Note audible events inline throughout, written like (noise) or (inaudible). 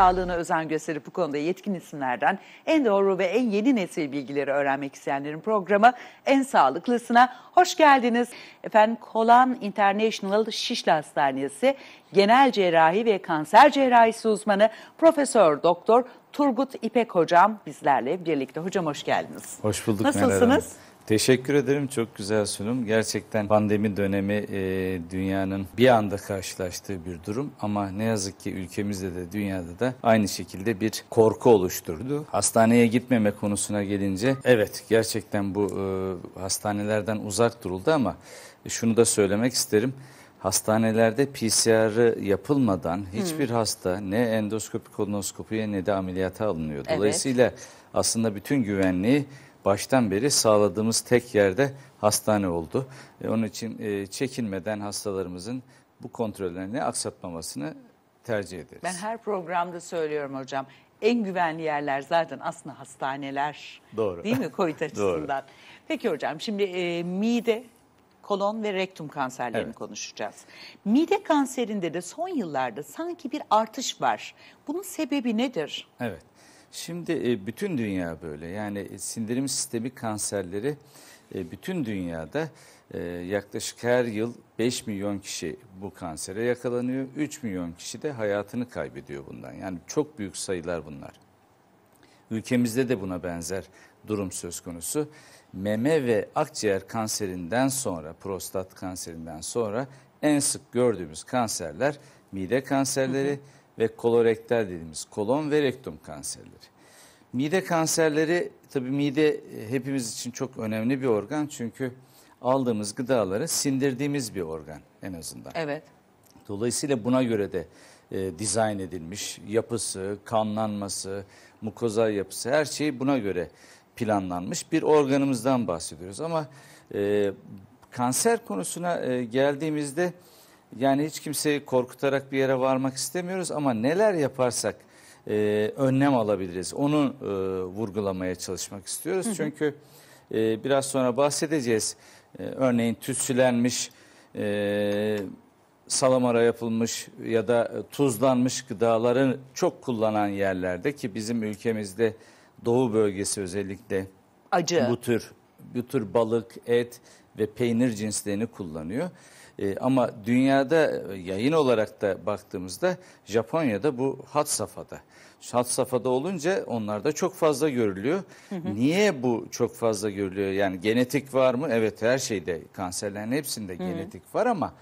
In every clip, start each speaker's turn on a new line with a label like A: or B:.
A: sağlığına özen gösterip bu konuda yetkin isimlerden en doğru ve en yeni nesil bilgileri öğrenmek isteyenlerin programı En Sağlıklısına hoş geldiniz. Efendim Kolan International Şişli Hastanesi Genel Cerrahi ve Kanser Cerrahisi uzmanı Profesör Doktor Turgut İpek hocam bizlerle birlikte. Hocam hoş geldiniz.
B: Hoş bulduk. Nasılsınız? Meral Hanım. Teşekkür ederim. Çok güzel sunum. Gerçekten pandemi dönemi e, dünyanın bir anda karşılaştığı bir durum ama ne yazık ki ülkemizde de dünyada da aynı şekilde bir korku oluşturdu. Hastaneye gitmeme konusuna gelince evet gerçekten bu e, hastanelerden uzak duruldu ama şunu da söylemek isterim hastanelerde PCR'ı yapılmadan hiçbir hmm. hasta ne endoskopi kolonoskopiye ne de ameliyata alınıyor. Dolayısıyla evet. aslında bütün güvenliği baştan beri sağladığımız tek yerde hastane oldu. E, onun için e, çekinmeden hastalarımızın bu kontrollerini aksatmamasını tercih ederiz.
A: Ben her programda söylüyorum hocam. En güvenli yerler zaten aslında hastaneler. Doğru. Değil mi COVID (laughs) açısından? Doğru. Peki hocam şimdi e, mide, kolon ve rektum kanserlerini evet. konuşacağız. Mide kanserinde de son yıllarda sanki bir artış var. Bunun sebebi nedir?
B: Evet. Şimdi e, bütün dünya böyle yani e, sindirim sistemi kanserleri e, bütün dünyada yaklaşık her yıl 5 milyon kişi bu kansere yakalanıyor. 3 milyon kişi de hayatını kaybediyor bundan. Yani çok büyük sayılar bunlar. Ülkemizde de buna benzer durum söz konusu. Meme ve akciğer kanserinden sonra, prostat kanserinden sonra en sık gördüğümüz kanserler mide kanserleri, hı hı ve kolorektal dediğimiz kolon ve rektum kanserleri. Mide kanserleri tabii mide e, hepimiz için çok önemli bir organ çünkü aldığımız gıdaları sindirdiğimiz bir organ en azından. Evet. Dolayısıyla buna göre de e, dizayn edilmiş yapısı, kanlanması, mukozal yapısı her şeyi buna göre planlanmış bir organımızdan bahsediyoruz. Ama e, kanser konusuna e, geldiğimizde yani hiç kimseyi korkutarak bir yere varmak istemiyoruz ama neler yaparsak e, önlem alabiliriz. Onu e, vurgulamaya çalışmak istiyoruz. Hı hı. Çünkü e, biraz sonra bahsedeceğiz. E, örneğin tütsülenmiş, e, salamara yapılmış ya da e, tuzlanmış gıdaları çok kullanan yerlerde ki bizim ülkemizde doğu bölgesi özellikle Acı. bu tür bu tür balık, et ve peynir cinslerini kullanıyor. E, ama dünyada e, yayın olarak da baktığımızda Japonya'da bu hat safhada. Hat safhada olunca onlar da çok fazla görülüyor. Hı hı. Niye bu çok fazla görülüyor? Yani genetik var mı? Evet her şeyde kanserlerin hepsinde hı genetik var ama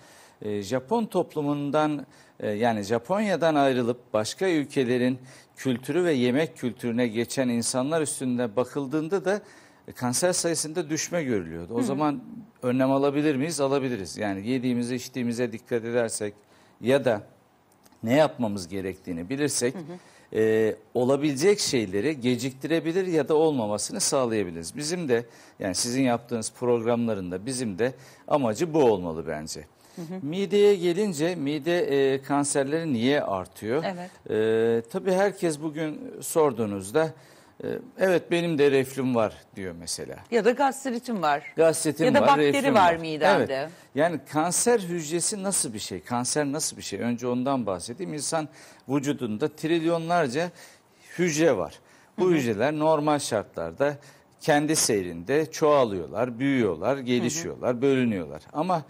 B: e, Japon toplumundan e, yani Japonya'dan ayrılıp başka ülkelerin kültürü ve yemek kültürüne geçen insanlar üstünde bakıldığında da e, kanser sayısında düşme görülüyordu. O Hı. zaman önlem alabilir miyiz? Alabiliriz. Yani yediğimize içtiğimize dikkat edersek ya da ne yapmamız gerektiğini bilirsek hı hı. E, olabilecek şeyleri geciktirebilir ya da olmamasını sağlayabiliriz. Bizim de yani sizin yaptığınız programlarında bizim de amacı bu olmalı bence. Hı hı. Mideye gelince mide e, kanserleri niye artıyor? Evet. E, tabii herkes bugün sorduğunuzda ee, evet benim de reflüm var diyor mesela.
A: Ya da gastritim var. Gastritim var. Ya da var, bakteri var, var midemde. Evet.
B: Yani kanser hücresi nasıl bir şey? Kanser nasıl bir şey? Önce ondan bahsedeyim. İnsan vücudunda trilyonlarca hücre var. Bu Hı -hı. hücreler normal şartlarda kendi seyrinde çoğalıyorlar, büyüyorlar, gelişiyorlar, Hı -hı. bölünüyorlar. Ama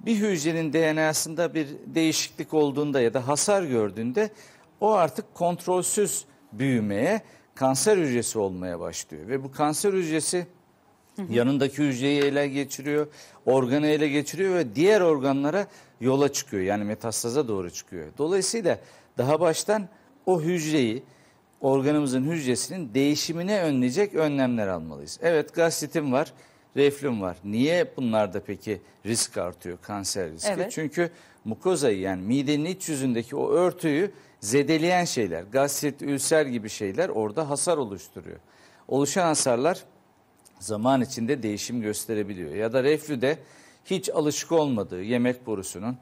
B: bir hücrenin DNA'sında bir değişiklik olduğunda ya da hasar gördüğünde o artık kontrolsüz büyümeye kanser hücresi olmaya başlıyor. Ve bu kanser hücresi yanındaki hücreyi ele geçiriyor, organı ele geçiriyor ve diğer organlara yola çıkıyor. Yani metastaza doğru çıkıyor. Dolayısıyla daha baştan o hücreyi, organımızın hücresinin değişimini önleyecek önlemler almalıyız. Evet gastritim var, reflüm var. Niye bunlarda peki risk artıyor kanser riski? Evet. Çünkü mukozayı yani midenin iç yüzündeki o örtüyü zedeleyen şeyler, gastrit, ülser gibi şeyler orada hasar oluşturuyor. Oluşan hasarlar zaman içinde değişim gösterebiliyor. Ya da reflüde hiç alışık olmadığı yemek borusunun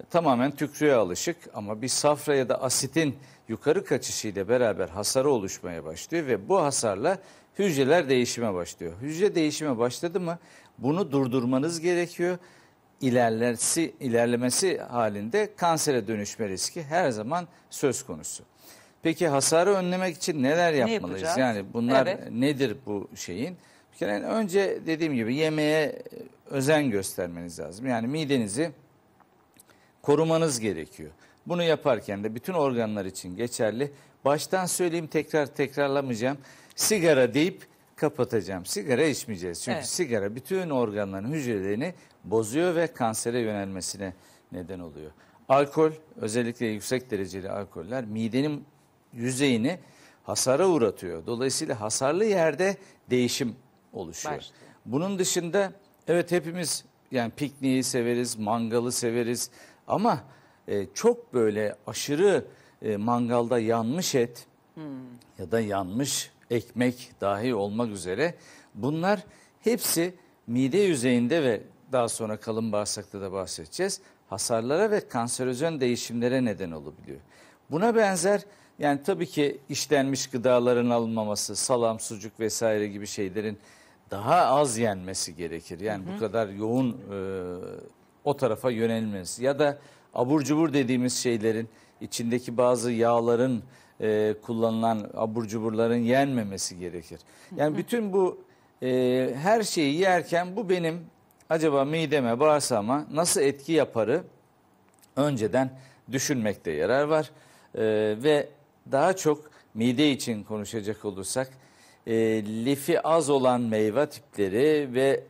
B: e, tamamen tükrüğe alışık ama bir safra ya da asitin yukarı kaçışıyla beraber hasarı oluşmaya başlıyor ve bu hasarla hücreler değişime başlıyor. Hücre değişime başladı mı bunu durdurmanız gerekiyor ilerlersi, ilerlemesi halinde kansere dönüşme riski her zaman söz konusu. Peki hasarı önlemek için neler yapmalıyız? Ne yani bunlar evet. nedir bu şeyin? Bir kere önce dediğim gibi yemeğe e, özen göstermeniz lazım. Yani midenizi korumanız gerekiyor. Bunu yaparken de bütün organlar için geçerli. Baştan söyleyeyim tekrar tekrarlamayacağım. Sigara deyip kapatacağım. Sigara içmeyeceğiz. Çünkü evet. sigara bütün organların hücrelerini bozuyor ve kansere yönelmesine neden oluyor. Alkol özellikle yüksek dereceli alkoller midenin yüzeyini hasara uğratıyor. Dolayısıyla hasarlı yerde değişim oluşuyor. Başka. Bunun dışında evet hepimiz yani pikniği severiz, mangalı severiz ama e, çok böyle aşırı e, mangalda yanmış et hmm. ya da yanmış ekmek dahi olmak üzere bunlar hepsi mide yüzeyinde ve daha sonra kalın bağırsakta da bahsedeceğiz. Hasarlara ve kanserojen değişimlere neden olabiliyor. Buna benzer yani tabii ki işlenmiş gıdaların alınmaması, salam, sucuk vesaire gibi şeylerin daha az yenmesi gerekir. Yani hı hı. bu kadar yoğun e, o tarafa yönelmesi ya da abur cubur dediğimiz şeylerin içindeki bazı yağların e, kullanılan abur cuburların yenmemesi gerekir. Yani bütün bu e, her şeyi yerken bu benim acaba mideme, bağırsağıma nasıl etki yaparı önceden düşünmekte yarar var. E, ve daha çok mide için konuşacak olursak e, lifi az olan meyve tipleri ve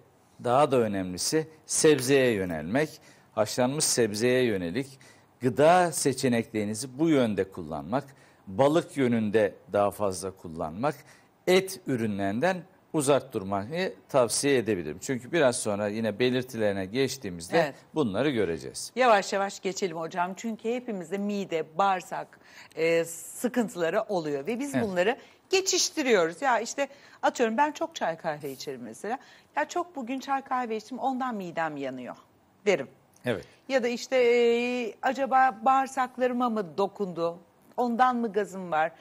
B: daha da önemlisi sebzeye yönelmek. Haşlanmış sebzeye yönelik gıda seçeneklerinizi bu yönde kullanmak balık yönünde daha fazla kullanmak, et ürünlerinden uzak durmayı tavsiye edebilirim. Çünkü biraz sonra yine belirtilerine geçtiğimizde evet. bunları göreceğiz.
A: Yavaş yavaş geçelim hocam. Çünkü hepimizde mide, bağırsak e, sıkıntıları oluyor ve biz evet. bunları geçiştiriyoruz. Ya işte atıyorum ben çok çay kahve içerim mesela. Ya çok bugün çay kahve içtim ondan midem yanıyor derim. Evet. Ya da işte e, acaba bağırsaklarıma mı dokundu? ondan mı gazım var?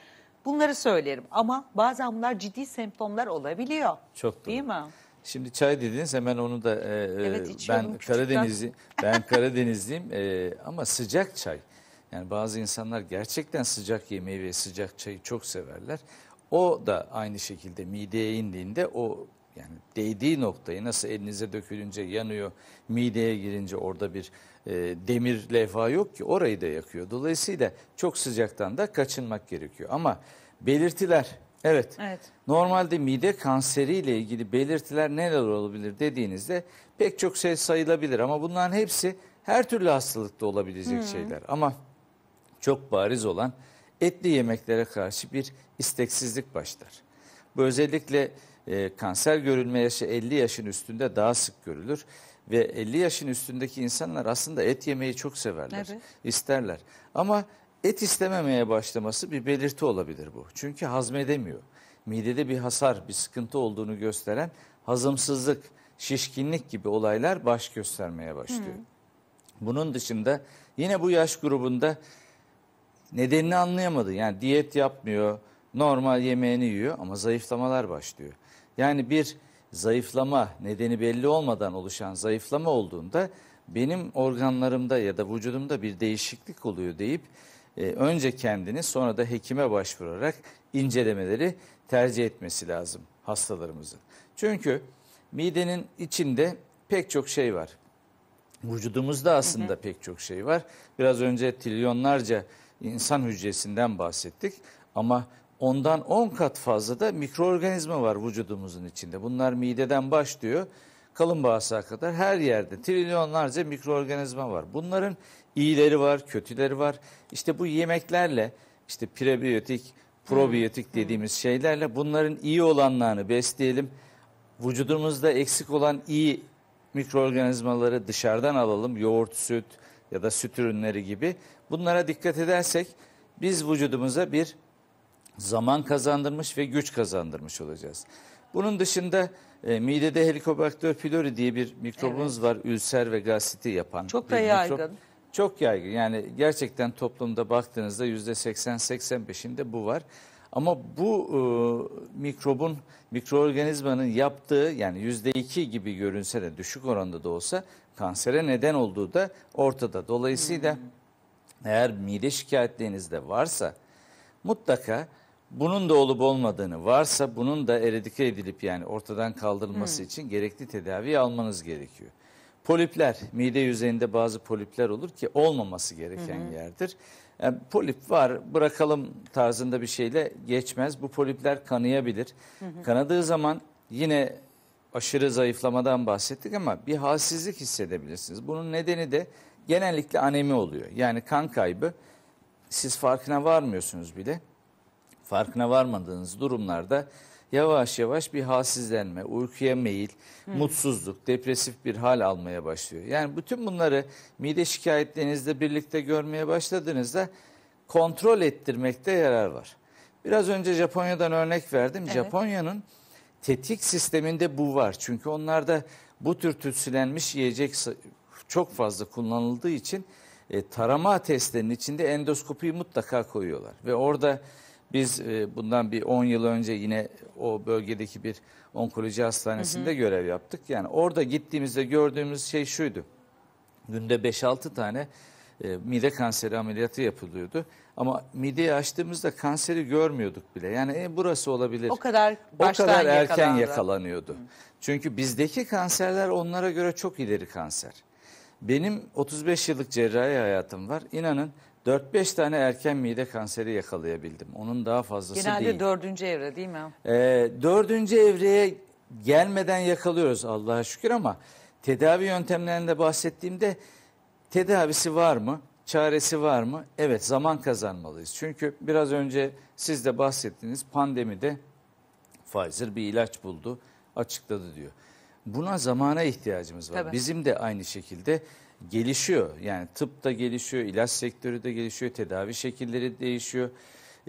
A: Bunları söylerim ama bazen bunlar ciddi semptomlar olabiliyor. Çok doğru. Değil mi?
B: Şimdi çay dediniz hemen onu da e, e evet, ben Karadenizli (laughs) ben Karadenizliyim e, ama sıcak çay. Yani bazı insanlar gerçekten sıcak yemeği ve sıcak çayı çok severler. O da aynı şekilde mideye indiğinde o yani değdiği noktayı nasıl elinize dökülünce yanıyor, mideye girince orada bir e, demir levha yok ki orayı da yakıyor. Dolayısıyla çok sıcaktan da kaçınmak gerekiyor. Ama belirtiler evet, evet. normalde mide kanseriyle ilgili belirtiler neler olabilir dediğinizde pek çok şey sayılabilir ama bunların hepsi her türlü hastalıkta olabilecek hmm. şeyler. Ama çok bariz olan etli yemeklere karşı bir isteksizlik başlar. Bu özellikle e, kanser görülme yaşı 50 yaşın üstünde daha sık görülür. Ve 50 yaşın üstündeki insanlar aslında et yemeyi çok severler, evet. isterler. Ama et istememeye başlaması bir belirti olabilir bu. Çünkü hazmedemiyor. Midede bir hasar, bir sıkıntı olduğunu gösteren hazımsızlık, şişkinlik gibi olaylar baş göstermeye başlıyor. Hmm. Bunun dışında yine bu yaş grubunda nedenini anlayamadı. Yani diyet yapmıyor, normal yemeğini yiyor ama zayıflamalar başlıyor. Yani bir zayıflama nedeni belli olmadan oluşan zayıflama olduğunda benim organlarımda ya da vücudumda bir değişiklik oluyor deyip e, önce kendini sonra da hekime başvurarak incelemeleri tercih etmesi lazım hastalarımızın. Çünkü midenin içinde pek çok şey var. Vücudumuzda aslında hı hı. pek çok şey var. Biraz önce trilyonlarca insan hücresinden bahsettik ama ondan 10 kat fazla da mikroorganizma var vücudumuzun içinde. Bunlar mideden başlıyor kalın bağırsağa kadar her yerde trilyonlarca mikroorganizma var. Bunların iyileri var, kötüleri var. İşte bu yemeklerle işte prebiyotik, probiyotik dediğimiz şeylerle bunların iyi olanlarını besleyelim. Vücudumuzda eksik olan iyi mikroorganizmaları dışarıdan alalım. Yoğurt, süt ya da süt ürünleri gibi. Bunlara dikkat edersek biz vücudumuza bir zaman kazandırmış ve güç kazandırmış olacağız. Bunun dışında e, midede Helicobacter pylori diye bir mikrobumuz evet. var. Ülser ve gastriti yapan. Çok da yaygın. Mikrop. Çok yaygın. Yani gerçekten toplumda baktığınızda %80-85'inde bu var. Ama bu e, mikrobun, mikroorganizmanın yaptığı yani %2 gibi görünse de düşük oranda da olsa kansere neden olduğu da ortada. Dolayısıyla hmm. eğer mide şikayetleriniz de varsa mutlaka bunun da olup olmadığını varsa bunun da eradike edilip yani ortadan kaldırılması hmm. için gerekli tedaviyi almanız gerekiyor. Polipler, mide yüzeyinde bazı polipler olur ki olmaması gereken hmm. yerdir. Yani e, polip var bırakalım tarzında bir şeyle geçmez. Bu polipler kanayabilir. Hmm. Kanadığı zaman yine aşırı zayıflamadan bahsettik ama bir halsizlik hissedebilirsiniz. Bunun nedeni de genellikle anemi oluyor. Yani kan kaybı siz farkına varmıyorsunuz bile farkına varmadığınız durumlarda yavaş yavaş bir halsizlenme, uykuya meyil, hmm. mutsuzluk, depresif bir hal almaya başlıyor. Yani bütün bunları mide şikayetlerinizle birlikte görmeye başladığınızda kontrol ettirmekte yarar var. Biraz önce Japonya'dan örnek verdim. Evet. Japonya'nın tetik sisteminde bu var. Çünkü onlarda bu tür tütsülenmiş yiyecek çok fazla kullanıldığı için e, tarama testlerinin içinde endoskopiyi mutlaka koyuyorlar. Ve orada biz e, bundan bir 10 yıl önce yine o bölgedeki bir onkoloji hastanesinde hı hı. görev yaptık. Yani orada gittiğimizde gördüğümüz şey şuydu. Günde 5-6 tane e, mide kanseri ameliyatı yapılıyordu. Ama mideyi açtığımızda kanseri görmüyorduk bile. Yani e, burası olabilir. O
A: kadar baştan O kadar erken yakalandı.
B: yakalanıyordu. Hı. Çünkü bizdeki kanserler onlara göre çok ileri kanser. Benim 35 yıllık cerrahi hayatım var. İnanın 4-5 tane erken mide kanseri yakalayabildim. Onun daha fazlası Genelde değil. Genelde
A: dördüncü evre değil mi?
B: Ee, dördüncü evreye gelmeden yakalıyoruz Allah'a şükür ama tedavi yöntemlerinde bahsettiğimde tedavisi var mı? Çaresi var mı? Evet zaman kazanmalıyız. Çünkü biraz önce siz de bahsettiğiniz pandemide Pfizer bir ilaç buldu, açıkladı diyor. Buna zamana ihtiyacımız var. Tabii. Bizim de aynı şekilde gelişiyor. Yani tıp da gelişiyor, ilaç sektörü de gelişiyor, tedavi şekilleri değişiyor.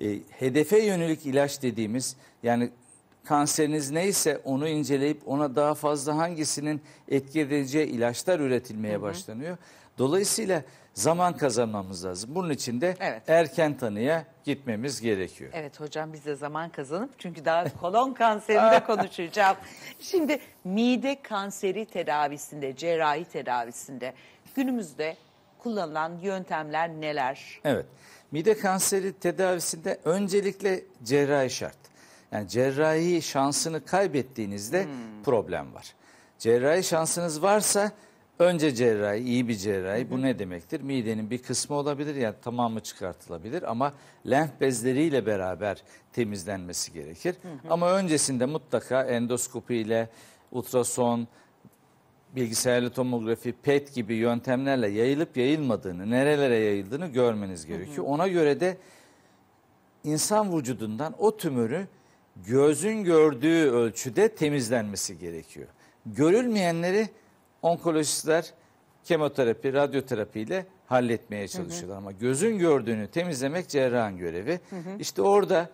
B: E, hedefe yönelik ilaç dediğimiz yani kanseriniz neyse onu inceleyip ona daha fazla hangisinin etki edeceği ilaçlar üretilmeye başlanıyor. Dolayısıyla zaman kazanmamız lazım. Bunun için de evet. erken tanıya gitmemiz gerekiyor.
A: Evet hocam biz de zaman kazanıp çünkü daha kolon kanserinde (laughs) konuşacağım. Şimdi mide kanseri tedavisinde, cerrahi tedavisinde günümüzde kullanılan yöntemler neler?
B: Evet. Mide kanseri tedavisinde öncelikle cerrahi şart. Yani cerrahi şansını kaybettiğinizde hmm. problem var. Cerrahi şansınız varsa önce cerrahi, iyi bir cerrahi. Hı Bu ne demektir? Midenin bir kısmı olabilir yani tamamı çıkartılabilir ama lenf bezleriyle beraber temizlenmesi gerekir. Hı Ama öncesinde mutlaka endoskopi ile ultrason, bilgisayarlı tomografi, PET gibi yöntemlerle yayılıp yayılmadığını, nerelere yayıldığını görmeniz gerekiyor. Hı hı. Ona göre de insan vücudundan o tümörü gözün gördüğü ölçüde temizlenmesi gerekiyor. Görülmeyenleri onkolojistler kemoterapi, radyoterapi ile halletmeye çalışıyorlar. Hı hı. Ama gözün gördüğünü temizlemek cerrahın görevi. Hı hı. İşte orada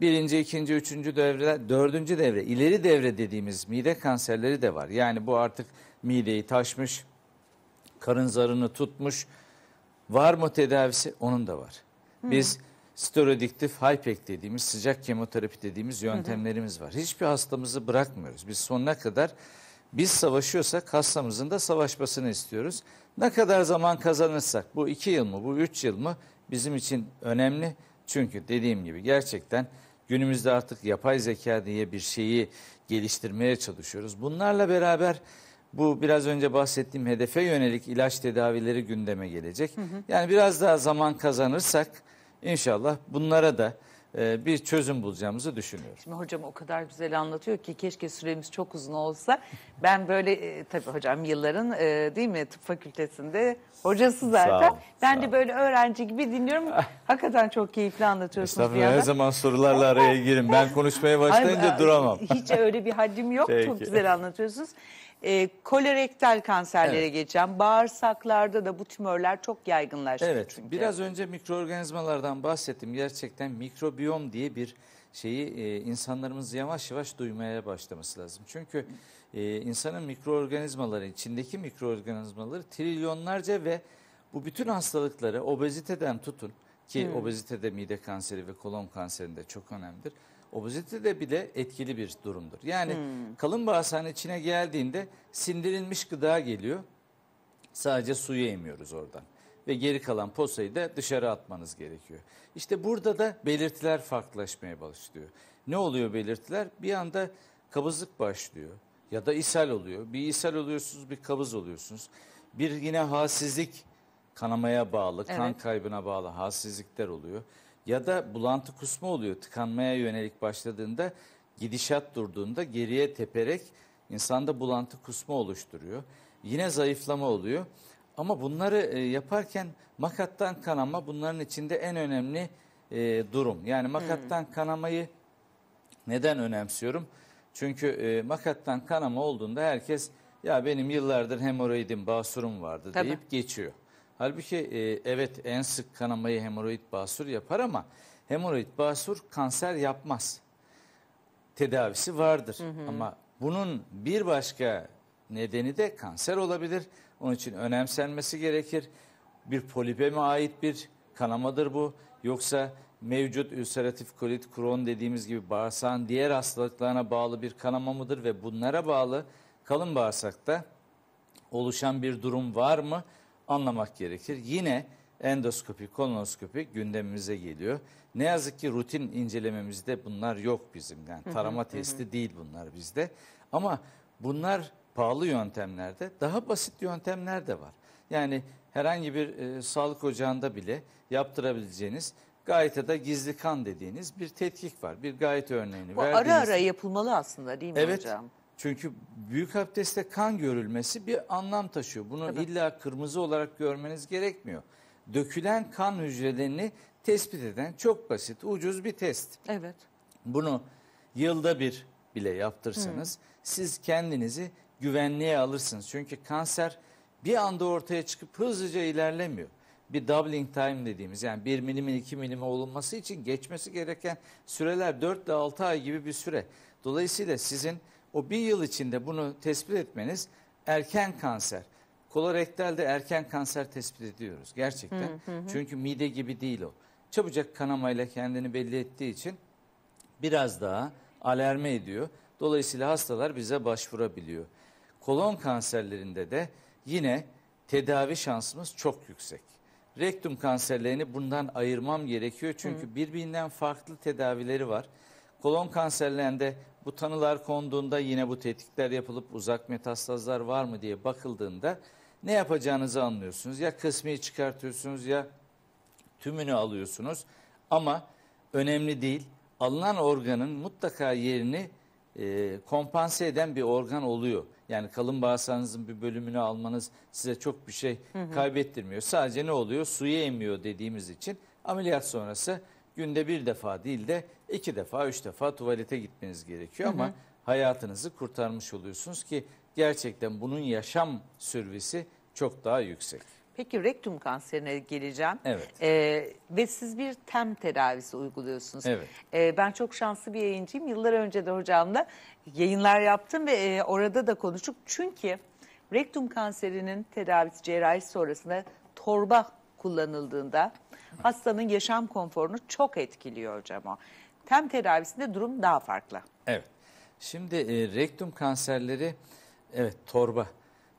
B: Birinci, ikinci, üçüncü devre, dördüncü devre, ileri devre dediğimiz mide kanserleri de var. Yani bu artık mideyi taşmış, karın zarını tutmuş. Var mı tedavisi? Onun da var. Biz steroidiktif hypek dediğimiz sıcak kemoterapi dediğimiz yöntemlerimiz var. Hiçbir hastamızı bırakmıyoruz. Biz sonuna kadar biz savaşıyorsak hastamızın da savaşmasını istiyoruz. Ne kadar zaman kazanırsak bu iki yıl mı bu üç yıl mı bizim için önemli. Çünkü dediğim gibi gerçekten Günümüzde artık yapay zeka diye bir şeyi geliştirmeye çalışıyoruz. Bunlarla beraber bu biraz önce bahsettiğim hedefe yönelik ilaç tedavileri gündeme gelecek. Hı hı. Yani biraz daha zaman kazanırsak inşallah bunlara da ee, bir çözüm bulacağımızı düşünüyorum.
A: Şimdi hocam o kadar güzel anlatıyor ki keşke süremiz çok uzun olsa. Ben böyle e, tabii hocam yılların e, değil mi tıp fakültesinde hocası zaten. Ol, ben de böyle öğrenci gibi dinliyorum. (laughs) Hakikaten çok keyifli anlatıyorsunuz. Estağfurullah her
B: zaman sorularla araya girin. Ben konuşmaya başlayınca duramam. Hiç
A: öyle bir haddim yok. (laughs) Peki. Çok güzel anlatıyorsunuz. E, ee, kolorektal kanserlere Evet. geçeceğim. Bağırsaklarda da bu tümörler çok yaygınlaştı Evet, çünkü. biraz
B: önce mikroorganizmalardan bahsettim. Gerçekten mikrobiyom diye bir şeyi e, insanlarımız yavaş yavaş duymaya başlaması lazım. Çünkü e, insanın mikroorganizmaları, içindeki mikroorganizmaları trilyonlarca ve bu bütün hastalıkları obeziteden tutun ki hmm. obezitede mide kanseri ve kolon kanserinde çok önemlidir obezitede bile etkili bir durumdur. Yani hmm. kalın bağırsağın içine geldiğinde sindirilmiş gıda geliyor. Sadece suyu emiyoruz oradan ve geri kalan posayı da dışarı atmanız gerekiyor. İşte burada da belirtiler farklılaşmaya başlıyor. Ne oluyor belirtiler? Bir anda kabızlık başlıyor ya da ishal oluyor. Bir ishal oluyorsunuz, bir kabız oluyorsunuz. Bir yine halsizlik kanamaya bağlı, evet. kan kaybına bağlı halsizlikler oluyor ya da bulantı kusma oluyor tıkanmaya yönelik başladığında gidişat durduğunda geriye teperek insanda bulantı kusma oluşturuyor. Yine zayıflama oluyor. Ama bunları e, yaparken makattan kanama bunların içinde en önemli e, durum. Yani makattan hmm. kanamayı neden önemsiyorum? Çünkü e, makattan kanama olduğunda herkes ya benim yıllardır hemoroidim, basurum vardı Tabii. geçiyor. Halbuki e, evet en sık kanamayı hemoroid basur yapar ama hemoroid basur kanser yapmaz. Tedavisi vardır hı hı. ama bunun bir başka nedeni de kanser olabilir. Onun için önemsenmesi gerekir. Bir polipe mi ait bir kanamadır bu yoksa mevcut ülseratif kolit, kron dediğimiz gibi bağırsağın diğer hastalıklarına bağlı bir kanama mıdır ve bunlara bağlı kalın bağırsakta oluşan bir durum var mı? anlamak gerekir. Yine endoskopi, kolonoskopi gündemimize geliyor. Ne yazık ki rutin incelememizde bunlar yok bizim. Yani tarama testi değil bunlar bizde. Ama bunlar pahalı yöntemlerde, daha basit yöntemler de var. Yani herhangi bir e, sağlık ocağında bile yaptırabileceğiniz gayet de gizli kan dediğiniz bir tetkik var. Bir gayet örneğini Bu verdiğiniz... ara ara
A: yapılmalı aslında değil mi evet, hocam?
B: Evet çünkü büyük abdeste kan görülmesi bir anlam taşıyor. Bunu evet. illa kırmızı olarak görmeniz gerekmiyor. Dökülen kan hücrelerini tespit eden çok basit, ucuz bir test. Evet. Bunu yılda bir bile yaptırsanız hmm. siz kendinizi güvenliğe alırsınız. Çünkü kanser bir anda ortaya çıkıp hızlıca ilerlemiyor. Bir doubling time dediğimiz yani 1 milimin 2 milim olunması için geçmesi gereken süreler 4 ile 6 ay gibi bir süre. Dolayısıyla sizin o bir yıl içinde bunu tespit etmeniz erken kanser. Kolorektalde erken kanser tespit ediyoruz gerçekten. Hı hı hı. Çünkü mide gibi değil o. Çabucak kanamayla kendini belli ettiği için biraz daha alerme ediyor. Dolayısıyla hastalar bize başvurabiliyor. Kolon kanserlerinde de yine tedavi şansımız çok yüksek. Rektum kanserlerini bundan ayırmam gerekiyor çünkü Hı. birbirinden farklı tedavileri var. Kolon kanserlerinde bu tanılar konduğunda yine bu tetkikler yapılıp uzak metastazlar var mı diye bakıldığında ne yapacağınızı anlıyorsunuz. Ya kısmi çıkartıyorsunuz ya tümünü alıyorsunuz ama önemli değil. Alınan organın mutlaka yerini e, kompanse eden bir organ oluyor. Yani kalın bağırsağınızın bir bölümünü almanız size çok bir şey hı hı. kaybettirmiyor. Sadece ne oluyor? Suyu emiyor dediğimiz için ameliyat sonrası günde bir defa değil de iki defa, üç defa tuvalete gitmeniz gerekiyor ama hayatınızı kurtarmış oluyorsunuz ki gerçekten bunun yaşam sürvesi çok daha yüksek.
A: Peki rektum kanserine geleceğim. Evet. Ee, ve siz bir tem tedavisi uyguluyorsunuz. Evet. Ee, ben çok şanslı bir yayıncıyım. Yıllar önce de hocamla yayınlar yaptım ve e, orada da konuştuk. Çünkü rektum kanserinin tedavisi cerrahi sonrasında torba kullanıldığında hastanın yaşam konforunu çok etkiliyor hocam o. Tem tedavisinde durum daha farklı.
B: Evet. Şimdi e, rektum kanserleri evet torba.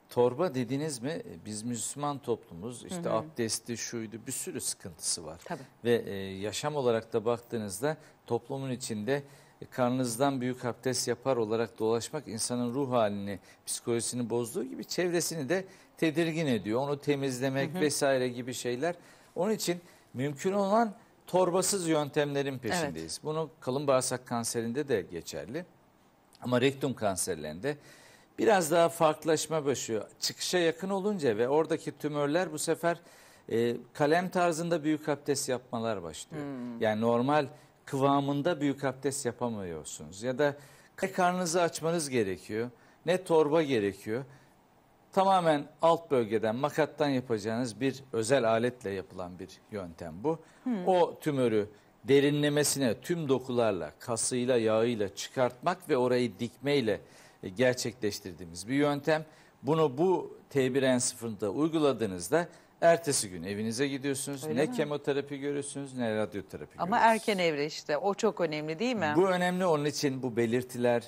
B: Torba dediniz mi e, biz Müslüman toplumuz işte hı hı. abdesti şuydu bir sürü sıkıntısı var. Tabii. Ve e, yaşam olarak da baktığınızda toplumun içinde e, karnınızdan büyük abdest yapar olarak dolaşmak insanın ruh halini, psikolojisini bozduğu gibi çevresini de tedirgin ediyor. Onu temizlemek hı hı. vesaire gibi şeyler. Onun için mümkün olan torbasız yöntemlerin peşindeyiz. Evet. Bunu kalın bağırsak kanserinde de geçerli. Ama rektum kanserlerinde biraz daha farklılaşma başlıyor. Çıkışa yakın olunca ve oradaki tümörler bu sefer e, kalem tarzında büyük abdest yapmalar başlıyor. Hmm. Yani normal kıvamında büyük abdest yapamıyorsunuz. Ya da karnınızı açmanız gerekiyor. Ne torba gerekiyor. Tamamen alt bölgeden makattan yapacağınız bir özel aletle yapılan bir yöntem bu. Hmm. O tümörü derinlemesine tüm dokularla, kasıyla, yağıyla çıkartmak ve orayı dikmeyle e, gerçekleştirdiğimiz bir yöntem. Bunu bu T1N sıfırında uyguladığınızda Ertesi gün evinize gidiyorsunuz. Öyle ne mi? kemoterapi görüyorsunuz ne radyoterapi Ama görüyorsunuz.
A: Ama erken evre işte o çok önemli değil mi? Bu
B: önemli onun için bu belirtiler,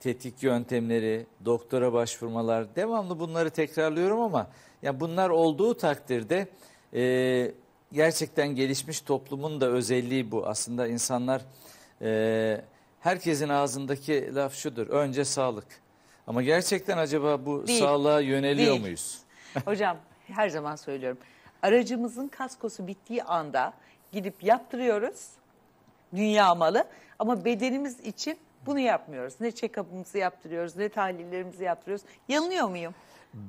B: tetik yöntemleri, doktora başvurmalar devamlı bunları tekrarlıyorum ama yani bunlar olduğu takdirde e, gerçekten gelişmiş toplumun da özelliği bu. Aslında insanlar e, herkesin ağzındaki laf şudur önce sağlık ama gerçekten acaba bu Değil. sağlığa yöneliyor Değil. muyuz?
A: (laughs) Hocam her zaman söylüyorum aracımızın kaskosu bittiği anda gidip yaptırıyoruz dünya malı ama bedenimiz için bunu yapmıyoruz. Ne check-up'ımızı yaptırıyoruz, ne tahlillerimizi yaptırıyoruz. Yanılıyor muyum?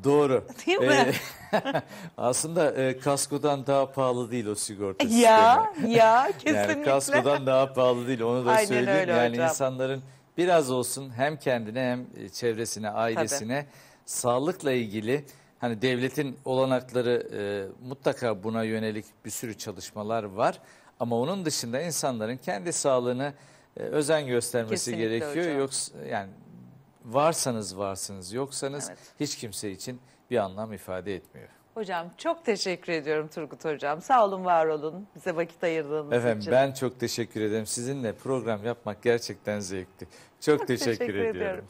B: Doğru. (laughs) Değil mi? Ee, (laughs) aslında e, kaskodan daha pahalı değil o sigorta sistemi. Ya, (laughs)
A: ya kesinlikle. yani kaskodan
B: daha pahalı değil onu da Aynen söyleyeyim. Öyle yani hocam. insanların biraz olsun hem kendine hem e, çevresine, ailesine Tabii. sağlıkla ilgili hani devletin olanakları e, mutlaka buna yönelik bir sürü çalışmalar var. Ama onun dışında insanların kendi sağlığını ee, özen göstermesi Kesinlikle gerekiyor. Hocam. Yoksa yani varsanız varsınız, yoksanız evet. hiç kimse için bir anlam ifade etmiyor.
A: Hocam çok teşekkür ediyorum Turgut Hocam. Sağ olun, var olun. Bize vakit ayırdığınız Efendim, için. Efendim
B: ben çok teşekkür ederim. Sizinle program yapmak gerçekten zevkli. Çok, çok teşekkür, teşekkür ediyorum. ediyorum.